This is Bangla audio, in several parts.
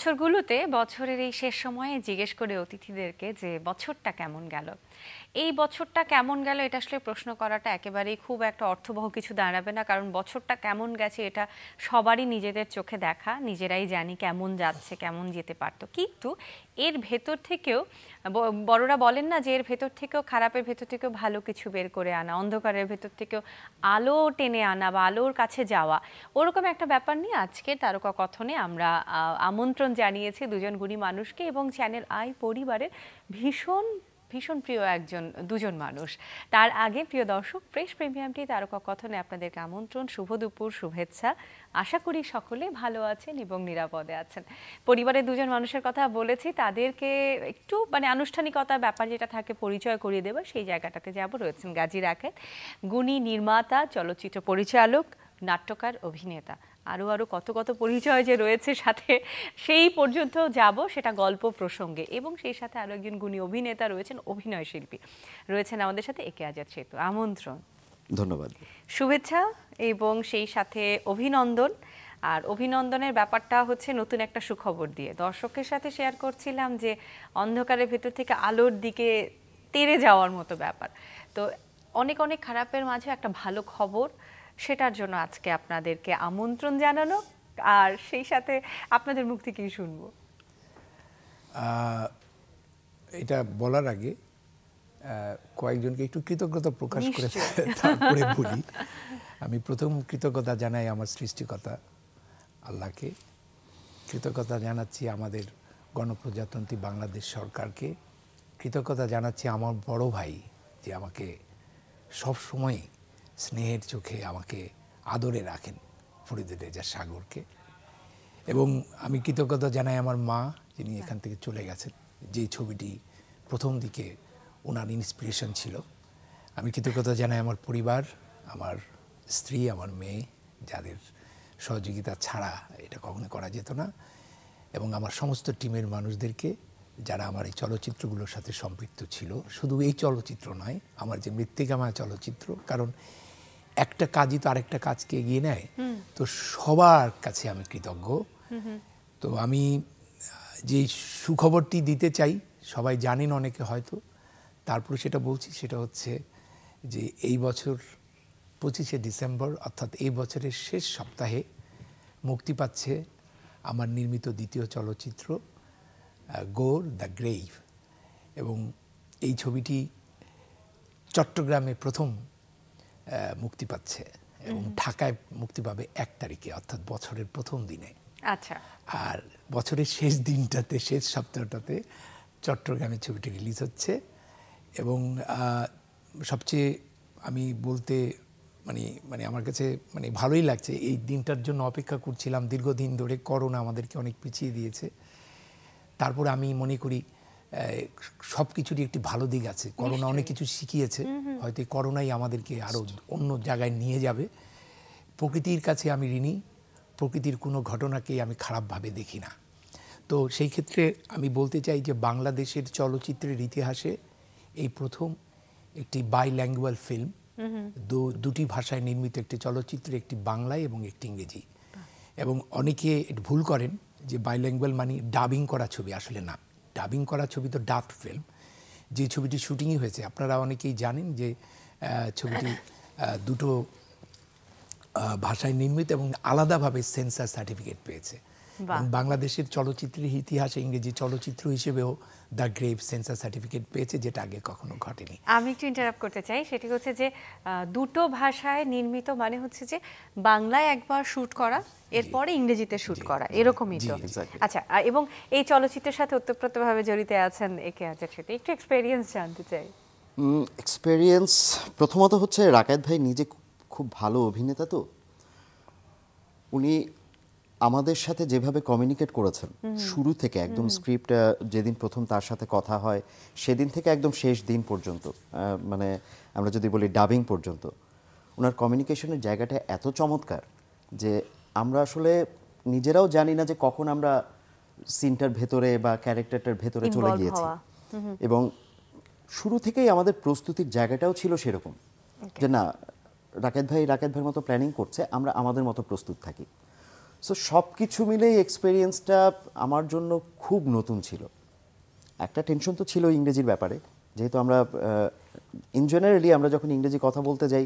বছরগুলোতে বছরের এই শেষ সময়ে জিজ্ঞেস করে অতিথিদেরকে যে বছরটা কেমন গেল এই বছরটা কেমন গেল এটা আসলে প্রশ্ন করাটা একেবারেই খুব একটা অর্থবহ কিছু দাঁড়াবে না কারণ বছরটা কেমন গেছে এটা সবারই নিজেদের চোখে দেখা নিজেরাই জানি কেমন যাচ্ছে কেমন যেতে পারতো কিন্তু এর ভেতর থেকেও বড়রা বলেন না যে এর ভেতর থেকেও খারাপের ভেতর থেকেও ভালো কিছু বের করে আনা অন্ধকারের ভেতর থেকেও আলো টেনে আনা বা আলোর কাছে যাওয়া ওরকম একটা ব্যাপার নিয়ে আজকের তারকা কথনে আমরা আমন্ত্রণ জানিয়েছি দুজন গুণী মানুষকে এবং চ্যানেল আই পরিবারের ভীষণ ভীষণ প্রিয় একজন দুজন মানুষ তার আগে প্রিয় দর্শক ফ্রেশ প্রিমিয়ামটি তারকা কথনে আপনাদেরকে আমন্ত্রণ শুভ দুপুর শুভেচ্ছা আশা করি সকলে ভালো আছেন এবং নিরাপদে আছেন পরিবারের দুজন মানুষের কথা বলেছি তাদেরকে একটু মানে আনুষ্ঠানিকতা ব্যাপার যেটা থাকে পরিচয় করিয়ে দেবো সেই জায়গাটাতে যাব রয়েছেন গাজী রাখেন গুণী নির্মাতা চলচ্চিত্র পরিচালক নাট্যকার অভিনেতা আরও আরও কত কত পরিচয় যে রয়েছে সাথে সেই পর্যন্ত যাব সেটা গল্প প্রসঙ্গে এবং সেই সাথে আরও একজন গুণী অভিনেতা রয়েছেন অভিনয় শিল্পী রয়েছেন আমাদের সাথে একে আজাদ সেতু আমন্ত্রণ ধন্যবাদ শুভেচ্ছা এবং সেই সাথে অভিনন্দন আর অভিনন্দনের ব্যাপারটা হচ্ছে নতুন একটা সুখবর দিয়ে দর্শকের সাথে শেয়ার করছিলাম যে অন্ধকারের ভেতর থেকে আলোর দিকে তেরে যাওয়ার মতো ব্যাপার তো অনেক অনেক খারাপের মাঝে একটা ভালো খবর সেটার জন্য আজকে আপনাদেরকে আমন্ত্রণ জানানো আর সেই সাথে আপনাদের মুখ থেকেই শুনবো এটা বলার আগে কয়েকজনকে একটু কৃতজ্ঞতা প্রকাশ করে তারপরে বলি আমি প্রথম কৃতজ্ঞতা জানাই আমার সৃষ্টিকতা আল্লাহকে কৃতজ্ঞতা জানাচ্ছি আমাদের গণপ্রজাতন্ত্রী বাংলাদেশ সরকারকে কৃতজ্ঞতা জানাচ্ছি আমার বড় ভাই যে আমাকে সব সময় স্নেহের চোখে আমাকে আদরে রাখেন ফরিদুর রেজা সাগরকে এবং আমি কৃতজ্ঞতা জানাই আমার মা যিনি এখান থেকে চলে গেছেন যে ছবিটি প্রথম দিকে ওনার ইন্সপিরেশন ছিল আমি কৃতজ্ঞতা জানাই আমার পরিবার আমার স্ত্রী আমার মেয়ে যাদের সহযোগিতা ছাড়া এটা কখনো করা যেত না এবং আমার সমস্ত টিমের মানুষদেরকে যারা আমার এই চলচ্চিত্রগুলোর সাথে সম্পৃক্ত ছিল শুধু এই চলচ্চিত্র নয় আমার যে মৃত্তিকামা চলচ্চিত্র কারণ একটা কাজই তো আরেকটা কাজকে এগিয়ে নেয় তো সবার কাছে আমি কৃতজ্ঞ তো আমি যে সুখবরটি দিতে চাই সবাই জানেন অনেকে হয়তো তারপরে সেটা বলছি সেটা হচ্ছে যে এই বছর পঁচিশে ডিসেম্বর অর্থাৎ এই বছরের শেষ সপ্তাহে মুক্তি পাচ্ছে আমার নির্মিত দ্বিতীয় চলচ্চিত্র গোর দ্য গ্রেভ এবং এই ছবিটি চট্টগ্রামে প্রথম মুক্তি পাচ্ছে এবং ঢাকায় মুক্তি পাবে এক তারিখে অর্থাৎ বছরের প্রথম দিনে আচ্ছা আর বছরের শেষ দিনটাতে শেষ সপ্তাহটাতে চট্টগ্রামে ছবিটি রিলিজ হচ্ছে এবং সবচেয়ে আমি বলতে মানে মানে আমার কাছে মানে ভালোই লাগছে এই দিনটার জন্য অপেক্ষা করছিলাম দীর্ঘদিন ধরে করোনা আমাদেরকে অনেক পিছিয়ে দিয়েছে তারপর আমি মনে করি সব কিছুরই একটি ভালো দিক আছে করোনা অনেক কিছু শিখিয়েছে হয়তো করোনাই আমাদেরকে আরও অন্য জায়গায় নিয়ে যাবে প্রকৃতির কাছে আমি ঋণী প্রকৃতির কোনো ঘটনাকেই আমি খারাপভাবে দেখি না তো সেই ক্ষেত্রে আমি বলতে চাই যে বাংলাদেশের চলচ্চিত্রের ইতিহাসে এই প্রথম একটি বাই ল্যাঙ্গুয়াল ফিল্ম দুটি ভাষায় নির্মিত একটি চলচ্চিত্র একটি বাংলায় এবং একটি ইংরেজি এবং অনেকে ভুল করেন যে বাইল্যাঙ্গুয়াল মানে ডাবিং করা ছবি আসলে না ডাবিং করা ছবি তো ডাফট ফিল্ম যে ছবিটি শুটিংই হয়েছে আপনারা অনেকেই জানেন যে ছবিটি দুটো ভাষায় নির্মিত এবং আলাদাভাবে সেন্সার সার্টিফিকেট পেয়েছে বাংলাদেশের চলচ্চিত্রের ইতিহাসে ইংরেজি চলচ্চিত্র হিসেবেও দ্য গ্রেভ সেন্সার সার্টিফিকেট পেয়েছে যেটা আগে কখনো ঘটেনি আমি একটু ইন্টারাপ্ট করতে চাই সেটি হচ্ছে যে দুটো ভাষায় নির্মিত মানে হচ্ছে যে বাংলায় একবার শ্যুট করা এরপরে ইংরেজিতে শ্যুট করা এরকমই তো আচ্ছা এবং এই চলচ্চিত্রের সাথে ওতপ্রোতভাবে জড়িত আছেন একে আচার সেটি একটু এক্সপেরিয়েন্স জানতে চাই এক্সপেরিয়েন্স প্রথমত হচ্ছে রাকায়ত ভাই নিজে খুব ভালো অভিনেতা তো উনি আমাদের সাথে যেভাবে কমিউনিকেট করেছেন শুরু থেকে একদম স্ক্রিপ্ট যেদিন প্রথম তার সাথে কথা হয় সেদিন থেকে একদম শেষ দিন পর্যন্ত মানে আমরা যদি বলি ডাবিং পর্যন্ত ওনার কমিউনিকেশনের জায়গাটা এত চমৎকার যে আমরা আসলে নিজেরাও জানি না যে কখন আমরা সিনটার ভেতরে বা ক্যারেক্টারটার ভেতরে চলে গিয়েছি এবং শুরু থেকেই আমাদের প্রস্তুতির জায়গাটাও ছিল সেরকম যে না রাকেত ভাই রাকেত ভাইয়ের মতো প্ল্যানিং করছে আমরা আমাদের মতো প্রস্তুত থাকি সো সব কিছু মিলেই এক্সপিরিয়েন্সটা আমার জন্য খুব নতুন ছিল একটা টেনশন তো ছিল ইংরেজির ব্যাপারে যেহেতু আমরা ইন জেনারেলি আমরা যখন ইংরেজি কথা বলতে যাই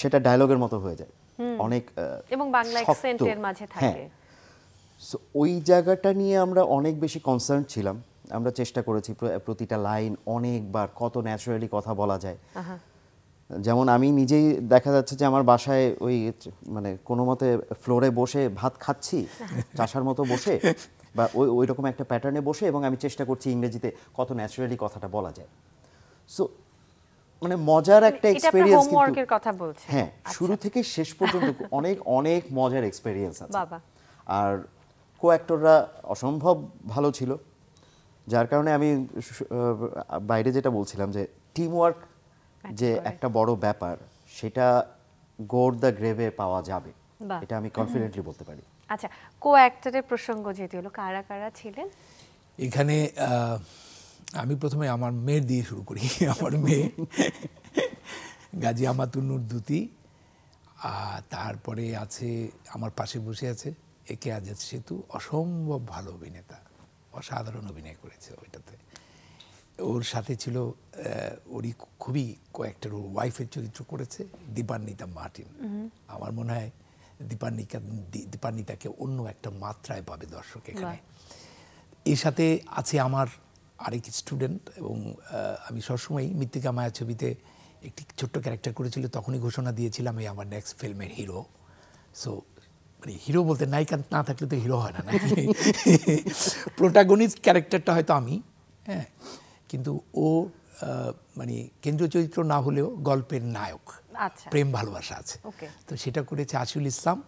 সেটা ডায়লগের মতো হয়ে যায় অনেক এবং বাংলা অ্যাকসেন্টের মাঝে হ্যাঁ। থাকে সো ওই জায়গাটা নিয়ে আমরা অনেক বেশি কনসার্ন ছিলাম আমরা চেষ্টা করেছি প্রতিটা লাইন অনেকবার কত ন্যাচারালি কথা বলা যায় যেমন আমি নিজেই দেখা যাচ্ছে যে আমার বাসায় ওই মানে কোনো মতে ফ্লোরে বসে ভাত খাচ্ছি চাষার মতো বসে বা ওই ওই রকম একটা প্যাটার্নে বসে এবং আমি চেষ্টা করছি ইংরেজিতে কত ন্যাচারালি কথাটা বলা যায় সো মানে মজার একটা এক্সপেরিয়েন্স কথা বলছে হ্যাঁ শুরু আচ্ছা। থেকে শেষ পর্যন্ত অনেক অনেক মজার এক্সপেরিয়েন্স আছে আর কো অ্যাক্টররা অসম্ভব ভালো ছিল যার কারণে আমি বাইরে যেটা বলছিলাম যে টিম ওয়ার্ক যে একটা বড় ব্যাপার সেটা গোর দ্য গ্রেভে পাওয়া যাবে এটা আমি কনফিডেন্টলি বলতে পারি আচ্ছা কো অ্যাক্টরের প্রসঙ্গ যেটি হলো কারা কারা ছিলেন এখানে আমি প্রথমে আমার মেয়ের দিয়ে শুরু করি আমার মেয়ে গাজী আমাতুনুর দুতি তারপরে আছে আমার পাশে বসে আছে একে আজাদ সেতু অসম্ভব ভালো অভিনেতা অসাধারণ অভিনয় করেছে ওইটাতে ওর সাথে ছিল ওরই খুবই কয়েকটার ওর ওয়াইফের চরিত্র করেছে দীপান্বিতা মার্টিন আমার মনে হয় দীপান্বিকা দীপান্বিতাকে অন্য একটা মাত্রায় পাবে দর্শক এখানে এর সাথে আছে আমার আরেক স্টুডেন্ট এবং আমি সবসময় মৃত্তিকা মায়া ছবিতে একটি ছোট্ট ক্যারেক্টার করেছিল তখনই ঘোষণা দিয়েছিলাম এই আমার নেক্সট ফিল্মের হিরো সো মানে হিরো বলতে নায়িকা না থাকলে তো হিরো হয় না নাকি প্রোটাগনিস্ট ক্যারেক্টারটা হয়তো আমি হ্যাঁ কিন্তু ও মানে কেন্দ্রীয় চরিত্র না হলেও গল্পের নায়ক আচ্ছা। প্রেম ভালোবাসা আছে তো সেটা করেছে আসিউল ইসলাম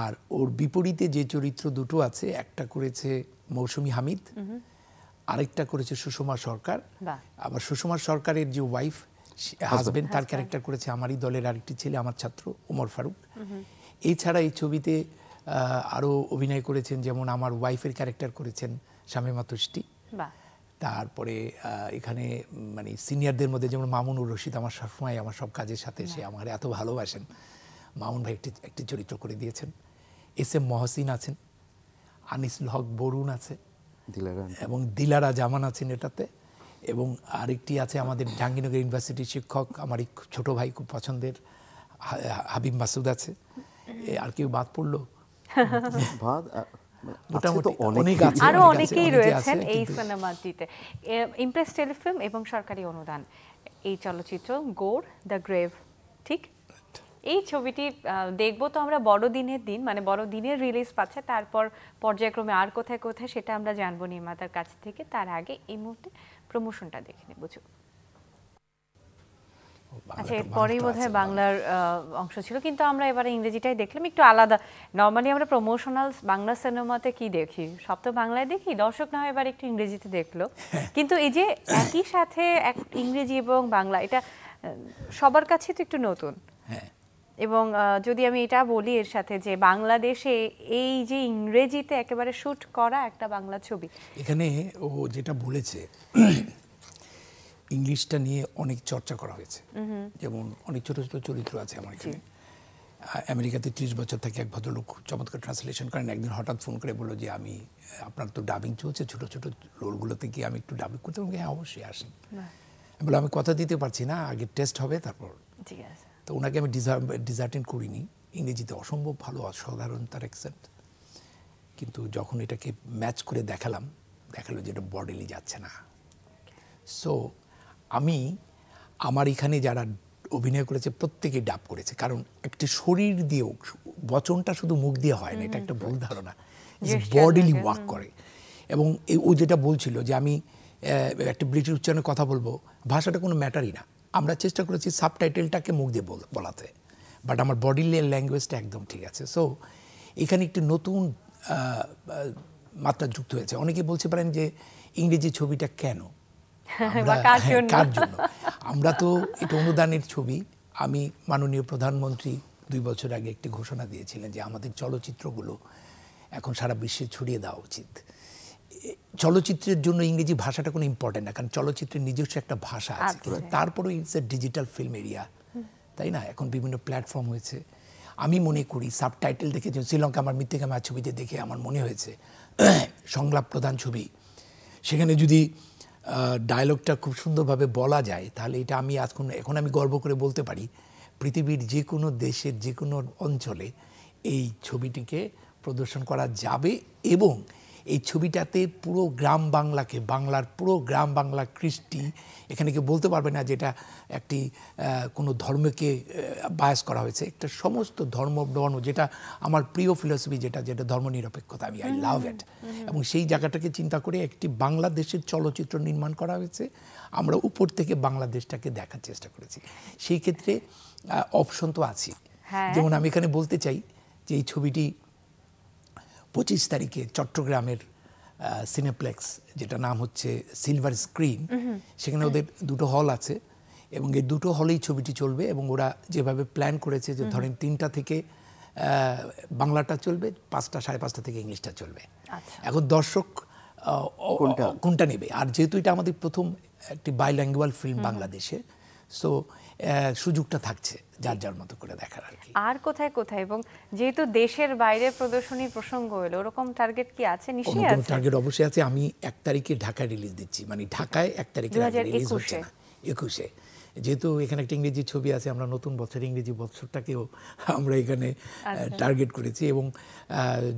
আর ওর বিপরীতে যে চরিত্র দুটো আছে একটা করেছে মৌসুমি হামিদ আরেকটা করেছে সুষমা সরকার আবার সুষমা সরকারের যে ওয়াইফ হাজবেন্ড তার ক্যারেক্টার করেছে আমারই দলের আরেকটি ছেলে আমার ছাত্র ওমর ফারুক এছাড়া এই ছবিতে আরও অভিনয় করেছেন যেমন আমার ওয়াইফের ক্যারেক্টার করেছেন স্বামী তুষ্টি তারপরে এখানে মানে সিনিয়রদের মধ্যে যেমন মামুনুর রশিদ আমার সবসময় আমার সব কাজের সাথে সে হ্যাঁ। আমার এত ভালোবাসেন মামুন ভাই একটি একটি চরিত্র করে দিয়েছেন এস এম মহসিন আছেন আনিসুল হক বরুণ আছে এবং দিলারা জামান আছেন এটাতে এবং আরেকটি আছে আমাদের জাহাঙ্গীরনগর ইউনিভার্সিটির শিক্ষক আমার ছোট ভাই খুব পছন্দের হাবিব মাসুদ আছে আর কেউ বাদ পড়লো আরো অনেকেই রয়েছেন এই সিনেমাটিতে ইমপ্রেস টেলিফিল্ম এবং সরকারি অনুদান এই চলচ্চিত্র গোর দ্য গ্রেভ ঠিক এই ছবিটি তো আমরা বড়দিনের দিন মানে বড়দিনের রিলিজ পাচ্ছে তারপর পর্যায়ক্রমে আর কোথায় কোথায় সেটা আমরা জানবো নির্মাতার কাছ থেকে তার আগে এই মুহূর্তে প্রমোশনটা দেখে নেব আচ্ছা এরপরেই বোধ হয় বাংলার অংশ ছিল কিন্তু আমরা এবারে ইংরেজিটাই দেখলাম একটু আলাদা নর্মালি আমরা প্রমোশনাল বাংলা সিনেমাতে কি দেখি সব তো বাংলায় দেখি দর্শক না হয় এবার একটু ইংরেজিতে দেখলো কিন্তু এই যে একই সাথে এক ইংরেজি এবং বাংলা এটা সবার কাছে তো একটু নতুন হ্যাঁ। এবং যদি আমি এটা বলি এর সাথে যে বাংলাদেশে এই যে ইংরেজিতে একেবারে শ্যুট করা একটা বাংলা ছবি এখানে ও যেটা বলেছে ইংলিশটা নিয়ে অনেক চর্চা করা হয়েছে যেমন অনেক ছোট ছোট চরিত্র আছে আমার এখানে আমেরিকাতে ত্রিশ বছর থেকে এক ভদ্রলোক চমৎকার ট্রান্সলেশন করেন একদিন হঠাৎ ফোন করে বললো যে আমি আপনার তো ডাবিং চলছে ছোট ছোট রোলগুলোতে গিয়ে আমি একটু ডাবিং করতে পারবো হ্যাঁ অবশ্যই আসেন আমি বললাম আমি কথা দিতে পারছি না আগে টেস্ট হবে তারপর তো ওনাকে আমি ডিজার্টেন করিনি ইংরেজিতে অসম্ভব ভালো অসাধারণ তার অ্যাকসেন্ট কিন্তু যখন এটাকে ম্যাচ করে দেখালাম দেখালো যে এটা বডিলি যাচ্ছে না সো আমি আমার এখানে যারা অভিনয় করেছে প্রত্যেকেই ডাব করেছে কারণ একটি শরীর দিয়েও বচনটা শুধু মুখ দিয়ে হয় না এটা একটা ভুল ধারণা বডিলি ওয়াক করে এবং ও যেটা বলছিল যে আমি একটা ব্রিটিশ উচ্চারণে কথা বলবো ভাষাটা কোনো ম্যাটারই না আমরা চেষ্টা করেছি সাবটাইটেলটাকে মুখ দিয়ে বলাতে বাট আমার বডি ল্যাঙ্গুয়েজটা একদম ঠিক আছে সো এখানে একটি নতুন মাত্রা যুক্ত হয়েছে অনেকে বলছে পারেন যে ইংরেজি ছবিটা কেন হ্যাঁ, কার জন্য আমরা তো এটা অনুদানের ছবি আমি মাননীয় প্রধানমন্ত্রী দুই বছর আগে একটি ঘোষণা দিয়েছিলেন যে আমাদের চলচ্চিত্রগুলো এখন সারা বিশ্বে ছড়িয়ে দেওয়া উচিত চলচ্চিত্রের জন্য ইংরেজি ভাষাটা কোনো ইম্পর্টেন্ট না কারণ চলচ্চিত্রের নিজস্ব একটা ভাষা আছে আচ্ছা। তারপরেও it's a digital film area তাই না এখন বিভিন্ন প্ল্যাটফর্ম হয়েছে আমি মনে করি সাবটাইটেল দেখে শ্রীলঙ্কা আমার মৃত্তিকা মায়ের ছবিতে দেখে আমার মনে হয়েছে সংলাপ প্রধান ছবি সেখানে যদি ডায়লগটা খুব সুন্দরভাবে বলা যায় তাহলে এটা আমি এখন এখন আমি গর্ব করে বলতে পারি পৃথিবীর যে কোনো দেশের যে কোনো অঞ্চলে এই ছবিটিকে প্রদর্শন করা যাবে এবং এই ছবিটাতে পুরো গ্রাম বাংলাকে বাংলার পুরো গ্রাম বাংলা কৃষ্টি এখানে কেউ বলতে পারবে না যেটা একটি কোনো ধর্মকে বায়াস করা হয়েছে একটা সমস্ত ধর্ম বর্ণ যেটা আমার প্রিয় ফিলসফি যেটা যেটা ধর্ম নিরপেক্ষতা আমি আই লাভ ইট এবং সেই জায়গাটাকে চিন্তা করে একটি বাংলাদেশের চলচ্চিত্র নির্মাণ করা হয়েছে আমরা উপর থেকে বাংলাদেশটাকে দেখার চেষ্টা করেছি সেই ক্ষেত্রে অপশন তো আছে হ্যাঁ। যেমন আমি এখানে বলতে চাই যে এই ছবিটি পঁচিশ তারিখে চট্টগ্রামের সিনেপ্লেক্স যেটা নাম হচ্ছে সিলভার স্ক্রিন সেখানে ওদের দুটো হল আছে এবং এই দুটো হলেই ছবিটি চলবে এবং ওরা যেভাবে প্ল্যান করেছে যে ধরেন তিনটা থেকে বাংলাটা চলবে পাঁচটা সাড়ে পাঁচটা থেকে ইংলিশটা চলবে আচ্ছা। এখন দর্শক কোনটা নেবে আর যেহেতু এটা আমাদের প্রথম একটি বাইল্যাঙ্গুয়াল ফিল্ম বাংলাদেশে সো সুযোগটা থাকছে যার যার মতো করে দেখার আর কি আর কোথায় কোথায় এবং যেহেতু দেশের বাইরে প্রদর্শনী প্রসঙ্গ এলো ওরকম টার্গেট কি আছে নিশ্চয়ই আছে টার্গেট অবশ্যই আছে আমি এক তারিখে ঢাকায় রিলিজ দিচ্ছি মানে ঢাকায় এক তারিখে রিলিজ হচ্ছে না একুশে যেহেতু এখানে একটা ইংরেজি ছবি আছে আমরা নতুন বছর ইংরেজি বছরটাকেও আমরা এখানে টার্গেট আচ্ছা। করেছি এবং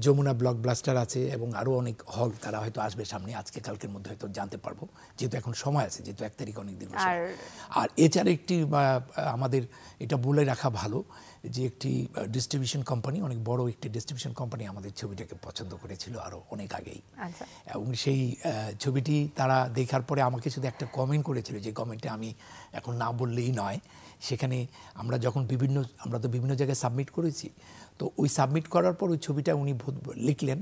যমুনা ব্লক ব্লাস্টার আছে এবং আরও অনেক হল তারা হয়তো আসবে সামনে আজকে কালকের মধ্যে হয়তো জানতে পারবো যেহেতু এখন সময় আছে যেহেতু এক তারিখ অনেক দিন আর এছাড়া একটি আমাদের এটা বলে রাখা ভালো যে একটি ডিস্ট্রিবিউশন কোম্পানি অনেক বড় একটি ডিস্ট্রিবিউশন কোম্পানি আমাদের ছবিটাকে পছন্দ করেছিল আরও অনেক আগেই আচ্ছা। এবং সেই ছবিটি তারা দেখার পরে আমাকে শুধু একটা কমেন্ট করেছিল যে কমেন্টে আমি এখন না বললেই নয় সেখানে আমরা যখন বিভিন্ন আমরা তো বিভিন্ন জায়গায় সাবমিট করেছি তো ওই সাবমিট করার পর ওই ছবিটা উনি লিখলেন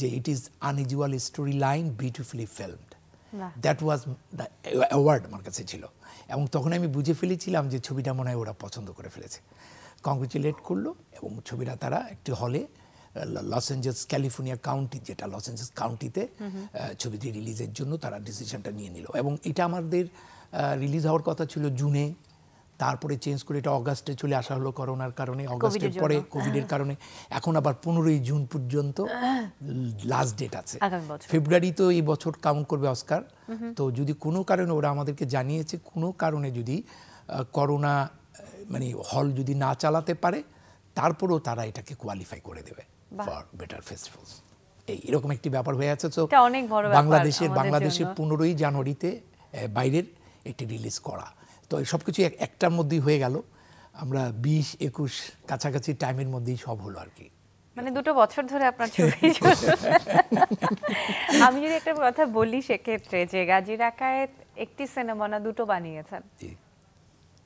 যে it is unusual story line beautifully filmed that was award আমার কাছে ছিল এবং তখন আমি বুঝে ফেলেছিলাম যে ছবিটা মনে হয় ওরা পছন্দ করে ফেলেছে কংগ্রেচুলেট করলো এবং ছবিটা তারা একটি হলে লস অ্যাঞ্জেলস ক্যালিফোর্নিয়া কাউন্টি যেটা লস অ্যাঞ্জেলস কাউন্টিতে ছবিটি রিলিজের জন্য তারা ডিসিশনটা নিয়ে নিল এবং এটা আমাদের রিলিজ হওয়ার কথা ছিল জুনে তারপরে চেঞ্জ করে এটা অগাস্টে চলে আসা হলো করোনার কারণে অগাস্টের পরে হ্যাঁ। কোভিডের কারণে এখন আবার পনেরোই জুন পর্যন্ত লাস্ট ডেট আছে ফেব্রুয়ারি তো এই বছর কাউন্ট করবে অস্কার তো যদি কোনো কারণে ওরা আমাদেরকে জানিয়েছে কোনো কারণে যদি করোনা মানে হল যদি না চালাতে পারে তারপরেও তারা এটাকে কোয়ালিফাই করে দেবে ফর বেটার ফেস্টিভ্যালস এই এরকম একটি ব্যাপার হয়ে আছে তো বাংলাদেশের বাংলাদেশের পনেরোই জানুয়ারিতে বাইরের এটি রিলিজ করা তো এই সব কিছু একটার মধ্যেই হয়ে গেল আমরা বিশ একুশ কাছাকাছি টাইমের মধ্যেই সব হলো আর কি মানে দুটো বছর ধরে আপনার ছবি আমি যদি একটা কথা বলি সেক্ষেত্রে যে গাজী রাকায় একটি সিনেমা না দুটো বানিয়েছেন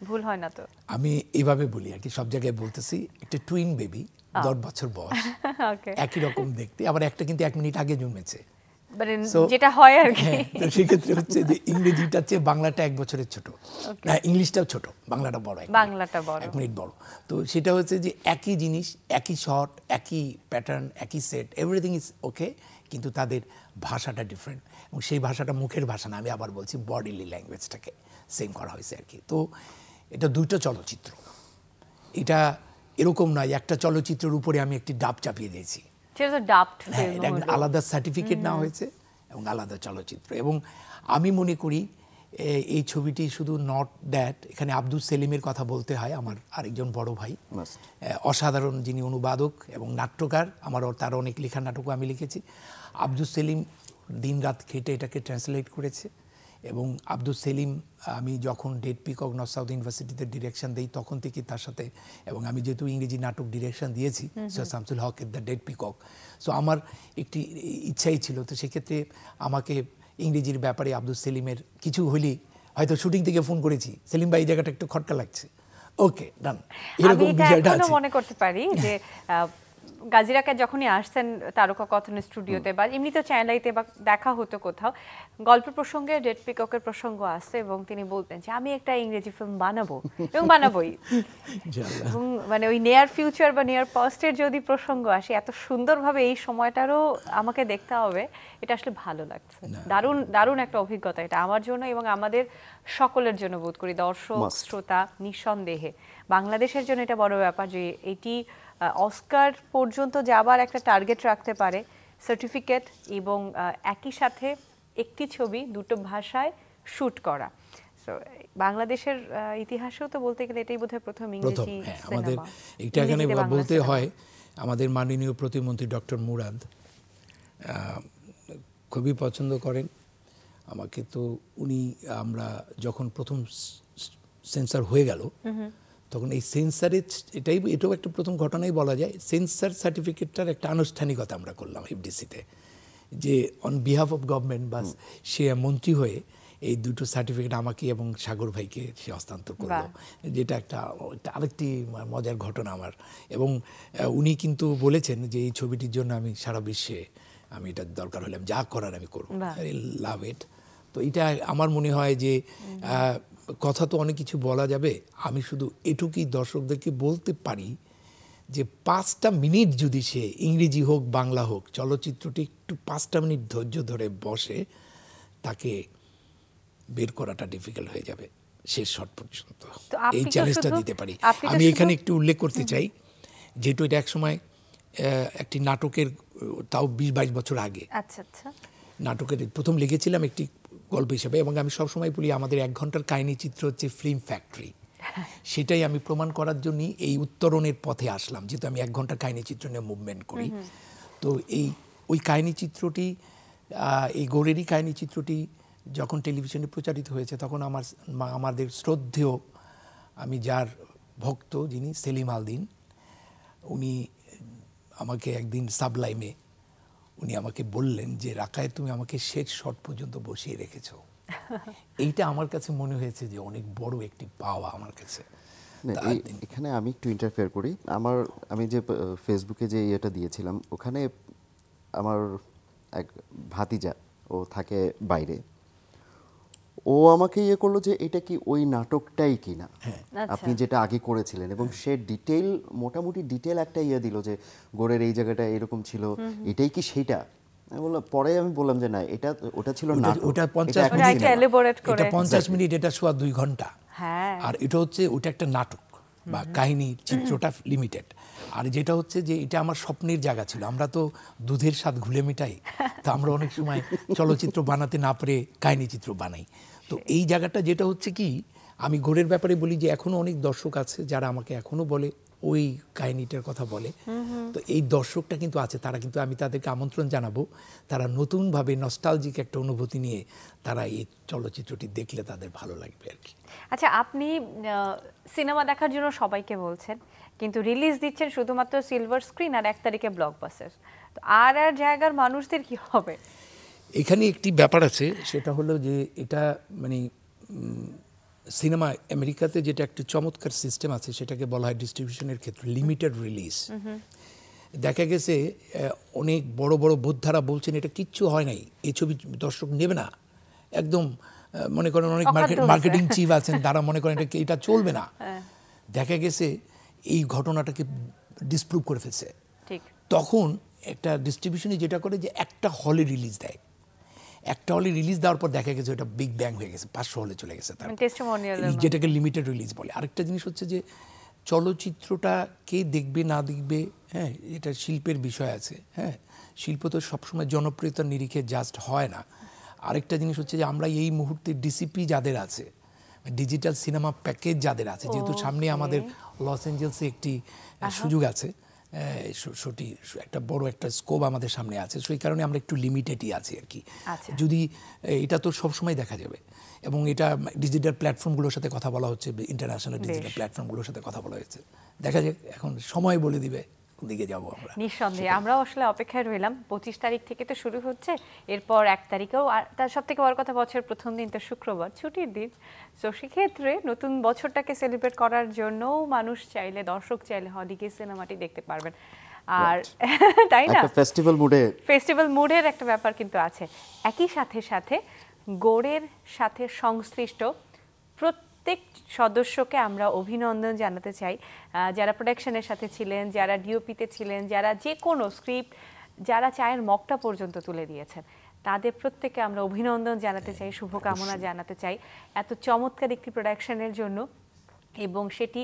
ভুল হয় না তো আমি এভাবে বলি আর কি সব জায়গায় বলতেছি একটা টুইন বেবি দশ বছর বয়স একই রকম দেখতে আবার একটা কিন্তু এক মিনিট আগে জন্মেছে মানে যেটা হয় আর কি হ্যাঁ, তো সেক্ষেত্রে হচ্ছে যে বাংলাটা এক বছরের ছোট না হ্যাঁ, ইংলিশটাও ছোট বাংলাটা বড় বাংলাটা বড় এক মিনিট বড় তো সেটা হচ্ছে যে একই জিনিস একই শট একই প্যাটার্ন একই সেট এভরিথিং ইজ ওকে কিন্তু তাদের ভাষাটা ডিফারেন্ট এবং সেই ভাষাটা মুখের ভাষা না আমি আবার বলছি বডিলি ল্যাঙ্গুয়েজটাকে সেম করা হয়েছে আর কি তো এটা দুটো চলচ্চিত্র এটা এরকম নয় একটা চলচ্চিত্রের উপরে আমি একটি ডাব চাপিয়ে দিয়েছি হ্যাঁ, আলাদা সার্টিফিকেট নেওয়া হয়েছে এবং আলাদা চলচ্চিত্র এবং আমি মনে করি এই ছবিটি শুধু নট দ্যাট এখানে আব্দুল সেলিমের কথা বলতে হয় আমার আরেকজন বড় ভাই অসাধারণ যিনি অনুবাদক এবং নাট্যকার আমার তার অনেক লেখা নাটকও আমি লিখেছি আব্দুল সেলিম দিন রাত খেটে এটাকে ট্রান্সলেট করেছে এবং আব্দুল সেলিম আমি যখন ডেট পিকক নর্থ সাউথ ইউনিভার্সিটিতে ডিরেকশন দিই তখন থেকে তার সাথে এবং আমি যেহেতু ইংরেজি নাটক ডিরেকশন দিয়েছি সৈয়দ শামসুল হকের দ্য ডেট পিকক সো আমার একটি ইচ্ছাই ছিল তো সেক্ষেত্রে আমাকে ইংরেজির ব্যাপারে আব্দুল সেলিমের কিছু হলেই হয়তো শুটিং থেকে ফোন করেছি সেলিম ভাই এই জায়গাটা একটু খটকা লাগছে ওকে ডান এরকম বিষয়টা আছে মনে করতে পারি যে গাজিরাকে যখনই আসতেন তারকা কথন স্টুডিওতে বা এমনিতে চ্যানেলাইতে বা দেখা হতো কোথাও গল্প প্রসঙ্গে ডেড পিককের প্রসঙ্গ আসতো এবং তিনি বলতেন যে আমি একটা ইংরেজি ফিল্ম বানাবো এবং বানাবোই এবং মানে ওই নিয়ার ফিউচার বা নিয়ার পাস্টের যদি প্রসঙ্গ আসে এত সুন্দরভাবে এই সময়টারও আমাকে দেখতে হবে এটা আসলে ভালো লাগছে দারুণ দারুণ একটা অভিজ্ঞতা এটা আমার জন্য এবং আমাদের সকলের জন্য বোধ করি দর্শক শ্রোতা নিঃসন্দেহে বাংলাদেশের জন্য এটা বড় ব্যাপার যে এটি অস্কার পর্যন্ত যাবার একটা টার্গেট রাখতে পারে সার্টিফিকেট এবং একই সাথে একটি ছবি দুটো ভাষায় শ্যুট করা সো বাংলাদেশের ইতিহাসেও তো বলতে গেলে এটাই বোধহয় প্রথম ইংরেজি হ্যাঁ, আমাদের এটা এখানে বলতে হয় আমাদের মাননীয় প্রতিমন্ত্রী ডক্টর মুরাদ খুবই পছন্দ করেন আমাকে তো উনি আমরা যখন প্রথম সেন্সার হয়ে গেল তখন এই সেন্সারে এটাই এটাও একটা প্রথম ঘটনাই বলা যায় সেন্সার সার্টিফিকেটটার একটা আনুষ্ঠানিকতা আমরা করলাম এফডিসিতে যে অন বিহাফ অফ গভর্নমেন্ট বা সে মন্ত্রী হয়ে এই দুটো সার্টিফিকেট আমাকে এবং সাগর ভাইকে সে হস্তান্তর করলো যেটা একটা আরেকটি মজার ঘটনা আমার এবং উনি কিন্তু বলেছেন যে এই ছবিটির জন্য আমি সারা বিশ্বে আমি এটা দরকার হলে আমি যা করার আমি করবো লাভ ইট তো এটা আমার মনে হয় যে কথা তো অনেক কিছু বলা যাবে আমি শুধু এটুকুই দর্শকদেরকে বলতে পারি যে পাঁচটা মিনিট যদি সে ইংরেজি হোক বাংলা হোক চলচ্চিত্রটি একটু পাঁচটা মিনিট ধৈর্য ধরে বসে তাকে বের করাটা ডিফিকাল্ট হয়ে যাবে শেষ শট পর্যন্ত এই চ্যালেঞ্জটা দিতে পারি আমি এখানে একটু উল্লেখ করতে চাই যেহেতু এটা একসময় একটি নাটকের তাও বিশ বাইশ বছর আগে আচ্ছা, আচ্ছা। নাটকের প্রথম লিখেছিলাম একটি গল্প হিসেবে এবং আমি সবসময় বলি আমাদের এক ঘন্টার কাহিনী চিত্র হচ্ছে ফিল্ম ফ্যাক্টরি হ্যাঁ। সেটাই আমি প্রমাণ করার জন্যই এই উত্তরণের পথে আসলাম যেহেতু আমি এক ঘন্টার কাহিনী চিত্র নিয়ে মুভমেন্ট করি তো এই ওই কাহিনী চিত্রটি এই গোড়েরই কাহিনী চিত্রটি যখন টেলিভিশনে প্রচারিত হয়েছে তখন আমার আমাদের শ্রদ্ধেয় আমি যার ভক্ত যিনি সেলিম আলদিন উনি আমাকে একদিন সাবলাইমে উনি আমাকে বললেন যে রাখায় তুমি আমাকে শেষ শট পর্যন্ত বসিয়ে রেখেছো এইটা আমার কাছে মনে হয়েছে যে অনেক বড় একটি পাওয়া আমার কাছে এখানে আমি একটু ইন্টারফেয়ার করি আমার আমি যে ফেসবুকে যে ইয়েটা দিয়েছিলাম ওখানে আমার এক ভাতিজা ও থাকে বাইরে ও আমাকে ইয়ে করলো যে এটা কি ওই নাটকটাই কিনা হ্যাঁ। আচ্ছা। আপনি যেটা আগে করেছিলেন এবং হ্যাঁ। সে ডিটেল মোটামুটি ডিটেল একটা ইয়ে দিল যে গোড়ের এই জায়গাটা এরকম ছিল এটাই কি সেটা পরে আমি বললাম যে না এটা ওটা ছিল না ওটা পঞ্চাশ এটা পঞ্চাশ মিনিট এটা শোয়া দুই ঘন্টা হ্যাঁ। আর এটা হচ্ছে ওটা একটা নাটক বা কাহিনী চিত্রটা লিমিটেড আর যেটা হচ্ছে যে এটা আমার স্বপ্নের জায়গা ছিল আমরা তো দুধের স্বাদ ঘুলে মেটাই তো আমরা অনেক সময় চলচ্চিত্র বানাতে না পারে কাহিনী চিত্র বানাই তো এই জায়গাটা যেটা হচ্ছে কি আমি ঘোরের ব্যাপারে বলি যে এখনো অনেক দর্শক আছে যারা আমাকে এখনো বলে ওই কাহিনীটার কথা বলে তো এই দর্শকটা কিন্তু আছে তারা কিন্তু আমি তাদেরকে আমন্ত্রণ জানাবো তারা নতুনভাবে নস্টালজিক একটা অনুভূতি নিয়ে তারা এই চলচ্চিত্রটি দেখলে তাদের ভালো লাগবে আর কি আচ্ছা আপনি সিনেমা দেখার জন্য সবাইকে বলছেন কিন্তু রিলিজ দিচ্ছেন শুধুমাত্র সিলভার স্ক্রিন আর এক তারিখে ব্লকবাস্টার তো আর আর জায়গার মানুষদের কি হবে এখানে একটি ব্যাপার আছে সেটা হলো যে এটা মানে সিনেমা আমেরিকাতে যেটা একটা চমৎকার সিস্টেম আছে সেটাকে বলা হয় ডিস্ট্রিবিউশনের ক্ষেত্রে লিমিটেড রিলিজ দেখা গেছে অনেক বড় বড় বোদ্ধারা বলছেন এটা কিচ্ছু হয় নাই এই ছবি দর্শক নেবে না একদম মনে করেন অনেক মার্কেট মার্কেটিং চিফ আছেন তারা মনে করেন এটা এটা চলবে না হ্যাঁ। দেখা গেছে এই ঘটনাটাকে ডিসপ্রুভ করে ফেলছে তখন একটা ডিস্ট্রিবিউশনে যেটা করে যে একটা হলে রিলিজ দেয় একটা হলে রিলিজ দেওয়ার পর দেখা গেছে ওটা বিগ ব্যাং হয়ে গেছে পাঁচশো হলে চলে গেছে তার মানে যেটাকে লিমিটেড রিলিজ বলে আরেকটা জিনিস হচ্ছে যে চলচ্চিত্রটা কে দেখবে না দেখবে হ্যাঁ এটা শিল্পের বিষয় আছে হ্যাঁ শিল্প তো সবসময় জনপ্রিয়তার নিরিখে জাস্ট হয় না আরেকটা জিনিস হচ্ছে যে আমরা এই মুহূর্তে ডিসিপি যাদের আছে ডিজিটাল সিনেমা প্যাকেজ যাদের আছে যেহেতু সামনে আমাদের লস অ্যাঞ্জেলসে একটি সুযোগ আছে সেটি একটা বড় একটা স্কোপ আমাদের সামনে আছে সেই কারণে আমরা একটু লিমিটেডই আছি আর কি আচ্ছা। যদি এটা তো সবসময় দেখা যাবে এবং এটা ডিজিটাল প্ল্যাটফর্মগুলোর সাথে কথা বলা হচ্ছে ইন্টারন্যাশনাল ডিজিটাল প্ল্যাটফর্মগুলোর সাথে কথা বলা হয়েছে দেখা যাক এখন সময় বলে দিবে দিকে যাব আমরা নিঃসন্দেহে আমরা আসলে অপেক্ষায় রইলাম পঁচিশ তারিখ থেকে তো শুরু হচ্ছে এরপর এক তারিখেও আর তার সব থেকে বড় কথা বছর প্রথম দিন তো শুক্রবার ছুটির দিন তো সেক্ষেত্রে নতুন বছরটাকে সেলিব্রেট করার জন্য মানুষ চাইলে দর্শক চাইলে হলে সিনেমাটি দেখতে পারবেন আর তাই না ফেস্টিভ্যাল মুডে ফেস্টিভ্যাল মুডের একটা ব্যাপার কিন্তু আছে একই সাথে সাথে গোড়ের সাথে সংশ্লিষ্ট প্রত্যেক প্রত্যেক সদস্যকে আমরা অভিনন্দন জানাতে চাই যারা প্রোডাকশনের সাথে ছিলেন যারা ডিওপিতে ছিলেন যারা যে কোনো স্ক্রিপ্ট যারা চায়ের মগটা পর্যন্ত তুলে দিয়েছেন তাদের প্রত্যেকে আমরা অভিনন্দন জানাতে চাই শুভকামনা জানাতে চাই এত চমৎকার একটি প্রোডাকশনের জন্য এবং সেটি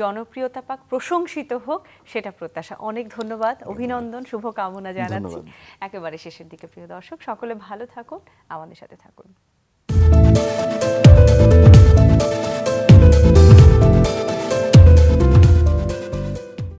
জনপ্রিয়তা পাক প্রশংসিত হোক সেটা প্রত্যাশা অনেক ধন্যবাদ অভিনন্দন শুভকামনা জানাচ্ছি একেবারে শেষের দিকে প্রিয় দর্শক সকলে ভালো থাকুন আমাদের সাথে থাকুন